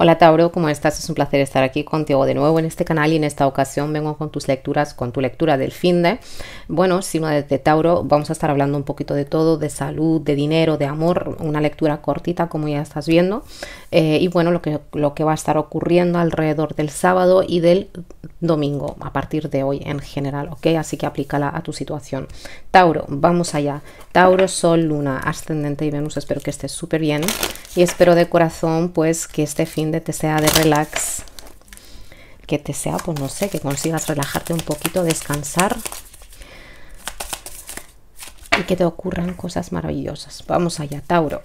Hola Tauro, ¿cómo estás? Es un placer estar aquí contigo de nuevo en este canal y en esta ocasión vengo con tus lecturas, con tu lectura del fin de. Bueno, si no de Tauro, vamos a estar hablando un poquito de todo, de salud, de dinero, de amor, una lectura cortita como ya estás viendo. Eh, y bueno, lo que, lo que va a estar ocurriendo alrededor del sábado y del domingo, a partir de hoy en general, ¿ok? Así que aplícala a tu situación. Tauro, vamos allá. Tauro, Sol, Luna, Ascendente y Venus, espero que estés súper bien. Y espero de corazón pues que este fin de te sea de relax, que te sea, pues no sé, que consigas relajarte un poquito, descansar y que te ocurran cosas maravillosas. Vamos allá, Tauro.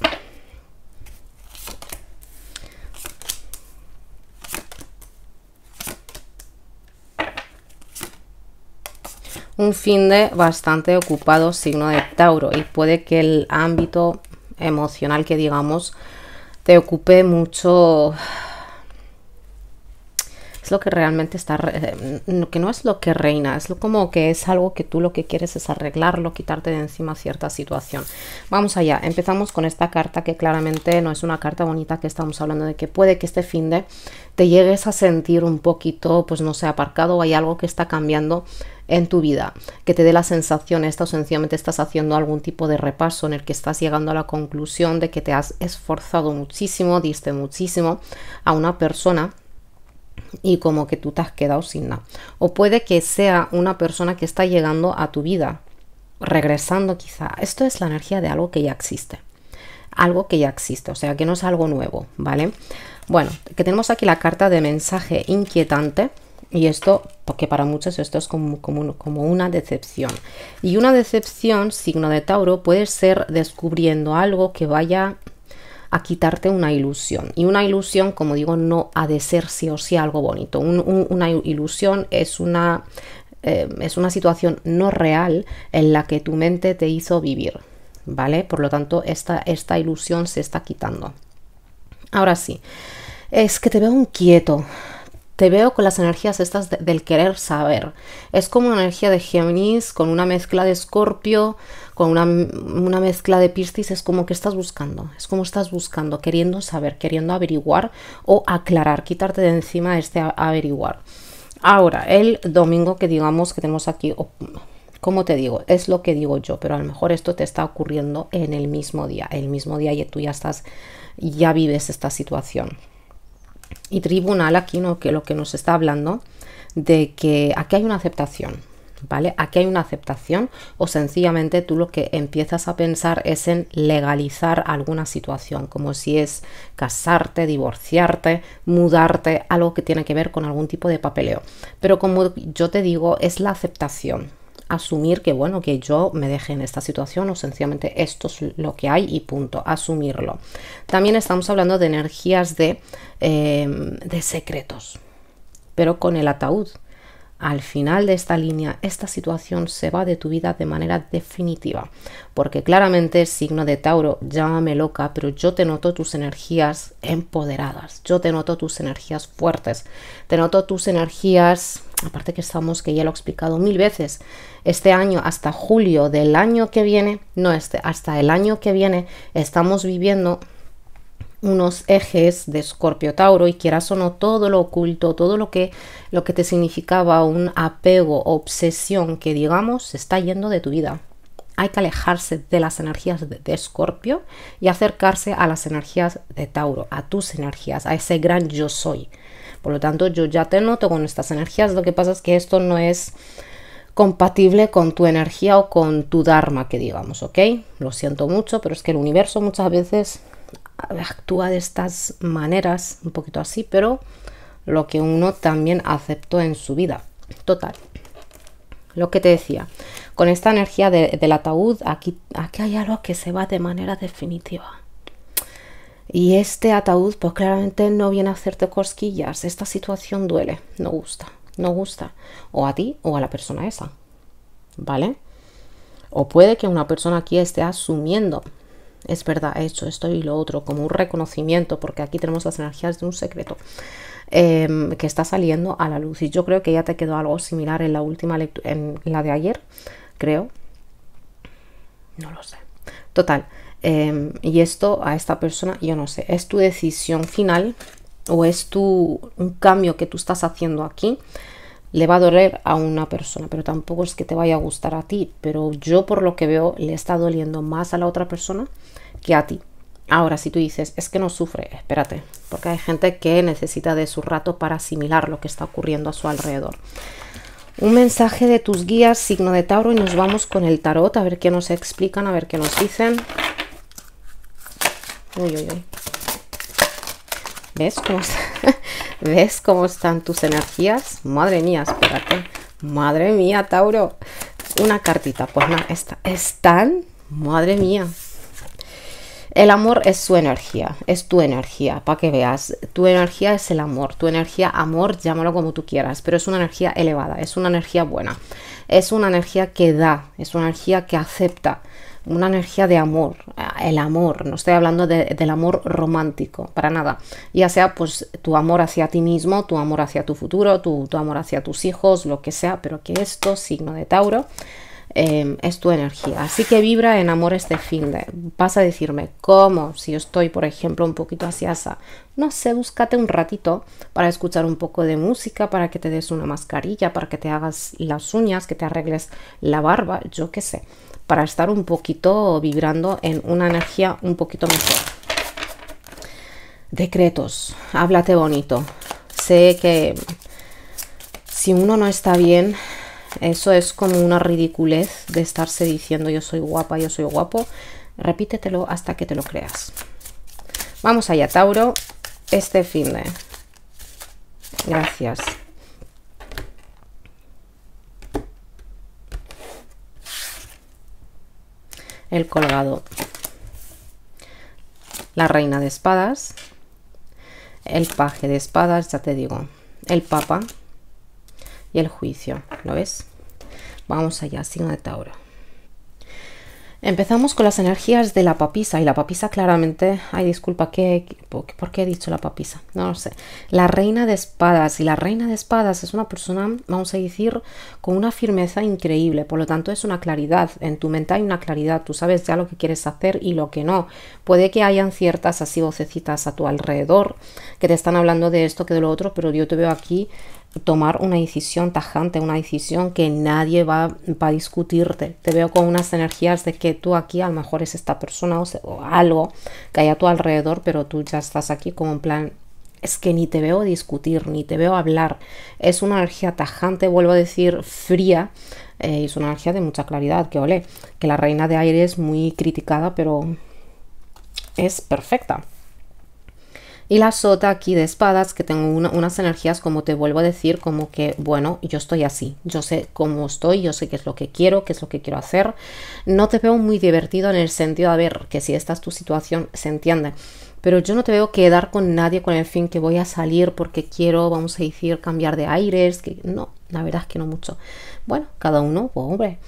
un fin de bastante ocupado signo de Tauro y puede que el ámbito emocional que digamos te ocupé mucho es lo que realmente está, eh, que no es lo que reina, es como que es algo que tú lo que quieres es arreglarlo, quitarte de encima cierta situación. Vamos allá, empezamos con esta carta que claramente no es una carta bonita que estamos hablando de que puede que este fin de te llegues a sentir un poquito, pues no sé, aparcado o hay algo que está cambiando en tu vida, que te dé la sensación esta o sencillamente estás haciendo algún tipo de repaso en el que estás llegando a la conclusión de que te has esforzado muchísimo, diste muchísimo a una persona y como que tú te has quedado sin nada. O puede que sea una persona que está llegando a tu vida, regresando quizá. Esto es la energía de algo que ya existe. Algo que ya existe, o sea que no es algo nuevo, ¿vale? Bueno, que tenemos aquí la carta de mensaje inquietante. Y esto, porque para muchos esto es como, como, como, una decepción. Y una decepción, signo de Tauro, puede ser descubriendo algo que vaya a quitarte una ilusión. Y una ilusión, como digo, no ha de ser sí o sí algo bonito. una ilusión es una, eh, es una situación no real en la que tu mente te hizo vivir. ¿Vale? Por lo tanto, esta, esta ilusión se está quitando. Ahora sí, es que te veo inquieto. Te veo con las energías estas del querer saber. Es como una energía de Géminis con una mezcla de Escorpio, con una, una mezcla de Piscis es como que estás buscando, es como estás buscando, queriendo saber, queriendo averiguar o aclarar, quitarte de encima este averiguar. Ahora, el domingo que digamos que tenemos aquí, ¿cómo como te digo, es lo que digo yo, pero a lo mejor esto te está ocurriendo en el mismo día, el mismo día y tú ya estás, ya vives esta situación. Y tribunal aquí ¿no? que lo que nos está hablando de que aquí hay una aceptación, ¿vale? Aquí hay una aceptación o sencillamente tú lo que empiezas a pensar es en legalizar alguna situación, como si es casarte, divorciarte, mudarte, algo que tiene que ver con algún tipo de papeleo. Pero como yo te digo, es la aceptación asumir que bueno que yo me deje en esta situación o sencillamente esto es lo que hay y punto asumirlo también estamos hablando de energías de, eh, de secretos pero con el ataúd al final de esta línea esta situación se va de tu vida de manera definitiva, porque claramente signo de Tauro, llámame loca, pero yo te noto tus energías empoderadas, yo te noto tus energías fuertes, te noto tus energías, aparte que estamos, que ya lo he explicado mil veces, este año hasta julio del año que viene, no este, hasta el año que viene estamos viviendo unos ejes de Escorpio Tauro y quieras o no todo lo oculto, todo lo que lo que te significaba un apego, obsesión que digamos se está yendo de tu vida. Hay que alejarse de las energías de Escorpio y acercarse a las energías de Tauro, a tus energías, a ese gran yo soy. Por lo tanto, yo ya te noto con estas energías, lo que pasa es que esto no es compatible con tu energía o con tu Dharma, que digamos, ¿ok? Lo siento mucho, pero es que el universo muchas veces actúa de estas maneras, un poquito así, pero lo que uno también aceptó en su vida. Total. Lo que te decía, con esta energía del ataúd, aquí, aquí hay algo que se va de manera definitiva. Y este ataúd, pues claramente no viene a hacerte cosquillas. Esta situación duele, no gusta, no gusta. O a ti o a la persona esa. ¿Vale? O puede que una persona aquí esté asumiendo es verdad, he hecho esto y lo otro, como un reconocimiento, porque aquí tenemos las energías de un secreto em, que está saliendo a la luz. Y yo creo que ya te quedó algo similar en la última lectura, en la de ayer, creo. No lo sé. Total. Em, y esto a esta persona, yo no sé, es tu decisión final o es tu, un cambio que tú estás haciendo aquí le va a doler a una persona, pero tampoco es que te vaya a gustar a ti, pero yo por lo que veo le está doliendo más a la otra persona que a ti. Ahora, si tú dices, es que no sufre, espérate, porque hay gente que necesita de su rato para asimilar lo que está ocurriendo a su alrededor. Un mensaje de tus guías, signo de Tauro, y nos vamos con el tarot, a ver qué nos explican, a ver qué nos dicen. Uy, uy, uy. ¿Ves cómo, ¿Ves cómo están tus energías? Madre mía, espérate. Madre mía, Tauro. Una cartita, pues no, esta. Están, madre mía. El amor es su energía, es tu energía, para que veas. Tu energía es el amor, tu energía, amor, llámalo como tú quieras, pero es una energía elevada, es una energía buena, es una energía que da, es una energía que acepta, una energía de amor, el amor, no estoy hablando de, del amor romántico, para nada, ya sea pues tu amor hacia ti mismo, tu amor hacia tu futuro, tu, tu amor hacia tus hijos, lo que sea, pero que esto, signo de Tauro, Em, es tu energía. Así que vibra en amor este fin de. Vas a decirme, ¿cómo? Si yo estoy, por ejemplo, un poquito asa No sé, búscate un ratito para escuchar un poco de música, para que te des una mascarilla, para que te hagas las uñas, que te arregles la barba, yo qué sé. Para estar un poquito vibrando en una energía un poquito mejor. Decretos, háblate bonito. Sé que si uno no está bien, eso es como una ridiculez de estarse diciendo yo soy guapa, yo soy guapo. Repítetelo hasta que te lo creas. Vamos allá, Tauro. Este fin Gracias. El colgado. La reina de espadas. El paje de espadas, ya te digo. El papa y el juicio. ¿Lo ves? Vamos allá, signo de Tauro. Empezamos con las energías de la papisa y la papisa claramente, ay disculpa, por, qué he dicho la papisa? No lo sé. La reina de espadas y la reina de espadas es una persona, vamos a decir, con una firmeza increíble, por lo tanto es una claridad, en tu mente hay una claridad, tú sabes ya lo que quieres hacer y lo que no. Puede que hayan ciertas así vocecitas a tu alrededor que te están hablando de esto que de lo otro, pero yo te veo aquí tomar una decisión tajante, una decisión que nadie va, a discutirte. Te veo con unas energías de que tú aquí a lo mejor es esta persona o, algo que hay a tu alrededor, pero tú ya estás aquí como en plan, es que ni te veo discutir, ni te veo hablar. Es una energía tajante, vuelvo a decir, fría. Eh, es una energía de mucha claridad, que ole, que la reina de aire es muy criticada, pero es perfecta. Y la sota aquí de espadas, que tengo unas energías, como te vuelvo a decir, como que, bueno, yo estoy así, yo sé cómo estoy, yo sé qué es lo que quiero, qué es lo que quiero hacer. No te veo muy divertido en el sentido, a ver, que si esta es tu situación, se entiende pero yo no te veo quedar con nadie con el fin que voy a salir porque quiero, vamos a decir, cambiar de aires, que no, la verdad es que no mucho. Bueno, cada uno, pues, hombre,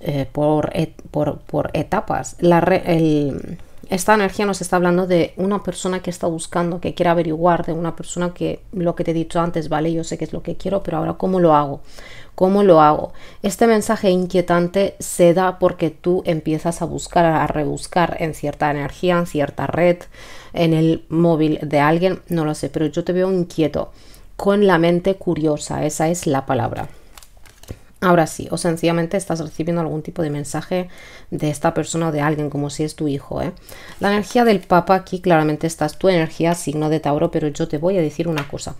eh, por, por, por, etapas. La el, esta energía nos está hablando de una persona que está buscando, que quiere averiguar, de una persona que lo que te he dicho antes, vale, yo sé que es lo que quiero, pero ahora ¿cómo lo hago? ¿Cómo lo hago? Este mensaje inquietante se da porque tú empiezas a buscar, a rebuscar en cierta energía, en cierta red, en el móvil de alguien, no lo sé, pero yo te veo inquieto, con la mente curiosa, esa es la palabra. Ahora sí, o sencillamente estás recibiendo algún tipo de mensaje de esta persona o de alguien, como si es tu hijo. ¿eh? La energía del Papa aquí claramente estás tu energía, signo de Tauro, pero yo te voy a decir una cosa.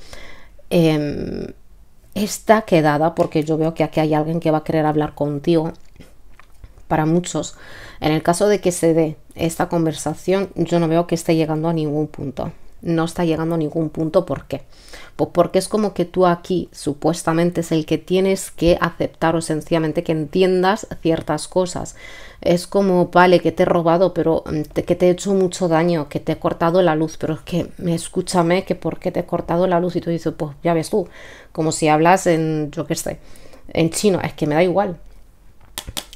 Em, está quedada porque yo veo que aquí hay alguien que va a querer hablar contigo. Para muchos, en el caso de que se dé esta conversación, yo no veo que esté llegando a ningún punto no está llegando a ningún punto. ¿Por qué? Pues porque es como que tú aquí supuestamente es el que tienes que aceptar o sencillamente que entiendas ciertas cosas. Es como, vale, que te he robado, pero mm, que te he hecho mucho daño, que te he cortado la luz, pero es que escúchame que por qué te he cortado la luz y tú dices, pues ya ves tú, como si hablas en, yo qué sé, en chino, es que me da igual.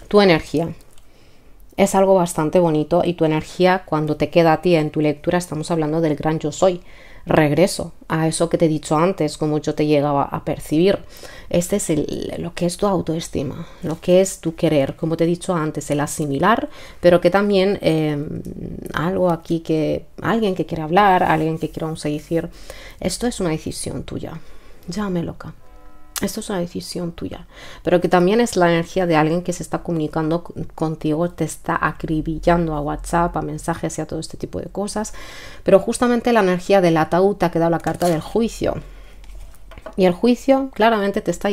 Tu energía, es algo bastante bonito y tu energía cuando te queda a ti en tu lectura estamos hablando del gran yo soy. Regreso a eso que te he dicho antes, como yo te llegaba a percibir. Este es lo que es tu autoestima, lo que es tu querer, como te he dicho antes, el asimilar, pero que también em, algo aquí que alguien que quiere hablar, alguien que quiere vamos decir, esto es una decisión tuya. Llámame loca esto es una decisión tuya, pero que también es la energía de alguien que se está comunicando contigo, te está acribillando a WhatsApp, a mensajes y a todo este tipo de cosas, pero justamente la energía del ataúd ha quedado la carta del juicio. Y el juicio claramente te está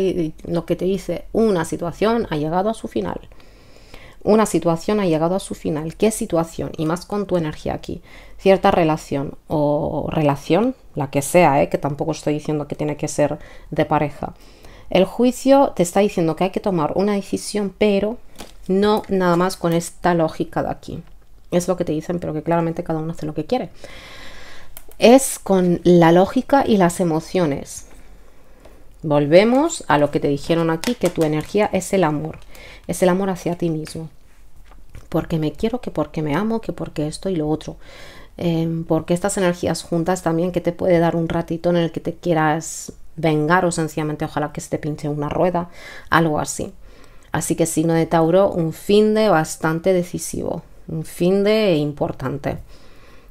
lo que te dice, una situación ha llegado a su final. Una situación ha llegado a su final. ¿Qué situación? Y más con tu energía aquí. Cierta relación o relación, la que sea, ¿eh? que tampoco estoy diciendo que tiene que ser de pareja. El juicio te está diciendo que hay que tomar una decisión, pero no nada más con esta lógica de aquí. Es lo que te dicen, pero que claramente cada uno hace lo que quiere. Es con la lógica y las emociones. Volvemos a lo que te dijeron aquí, que tu energía es el amor. Es el amor hacia ti mismo porque me quiero, que porque me amo, que porque esto y lo otro. Em, porque estas energías juntas también que te puede dar un ratito en el que te quieras vengar o sencillamente ojalá que se te pinche una rueda, algo así. Así que signo de Tauro, un fin de bastante decisivo, un fin de importante.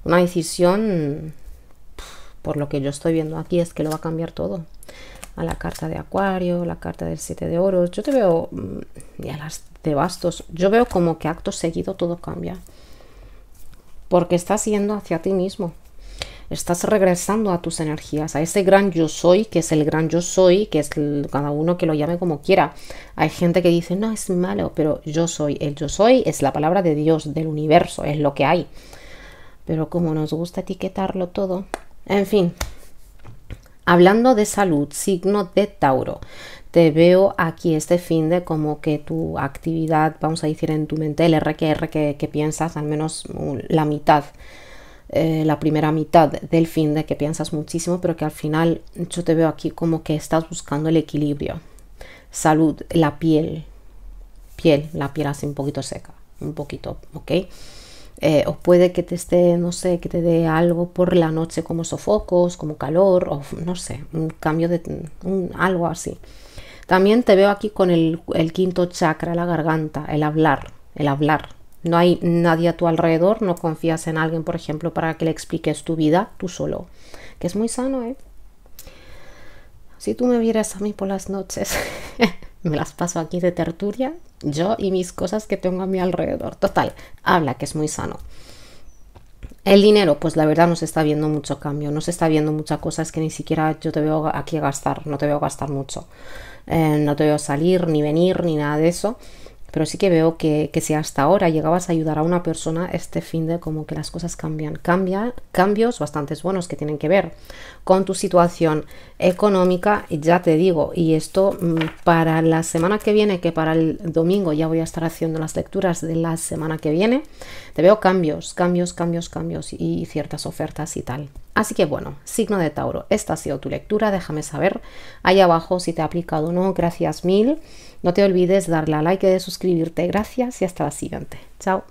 Una decisión, por lo que yo estoy viendo aquí, es que lo va a cambiar todo a la carta de Acuario, la carta del siete de oro, Yo te veo, mm, y a las de bastos, yo veo como que acto seguido todo cambia. Porque estás yendo hacia ti mismo. Estás regresando a tus energías, a ese gran yo soy, que es el gran yo soy, que es cada uno que lo llame como quiera. Hay gente que dice, no, es malo, pero yo soy. El yo soy es la palabra de Dios, del universo, es lo que hay. Pero como nos gusta etiquetarlo todo, en fin, Hablando de salud, signo de Tauro. Te veo aquí este fin de como que tu actividad, vamos a decir en tu mente, el RQR que, que piensas, al menos mm, la mitad, eh, la primera mitad del fin de que piensas muchísimo, pero que al final yo te veo aquí como que estás buscando el equilibrio. Salud, la piel, piel, la piel así un poquito seca, un poquito, ¿ok? Eh, o puede que te esté, no sé, que te dé algo por la noche como sofocos, como calor, o no sé, un cambio de algo así. También te veo aquí con el, el quinto chakra, la garganta, el hablar, el hablar. No hay nadie a tu alrededor, no confías en alguien, por ejemplo, para que le expliques tu vida tú solo, que es muy sano, ¿eh? Si tú me vieras a mí por las noches. me las paso aquí de tertulia, yo y mis cosas que tengo a mi alrededor. Total, habla, que es muy sano. El dinero, pues la verdad no se está viendo mucho cambio, no se está viendo muchas cosas que ni siquiera yo te veo aquí gastar, no te veo gastar mucho, eh, no te veo salir, ni venir, ni nada de eso pero sí que veo que, si hasta ahora llegabas a ayudar a una persona, este fin de como que las cosas cambian. Cambia, cambios bastante buenos que tienen que ver con tu situación económica, ya te digo, y esto mm, para la semana que viene, que para el domingo ya voy a estar haciendo las lecturas de la semana que viene, te veo cambios, cambios, cambios, cambios y ciertas ofertas y tal. Así que bueno, signo de Tauro, esta ha sido tu lectura, déjame saber ahí abajo si te ha aplicado o no, gracias mil, no te olvides darle a like y de suscribirte, gracias y hasta la siguiente, chao.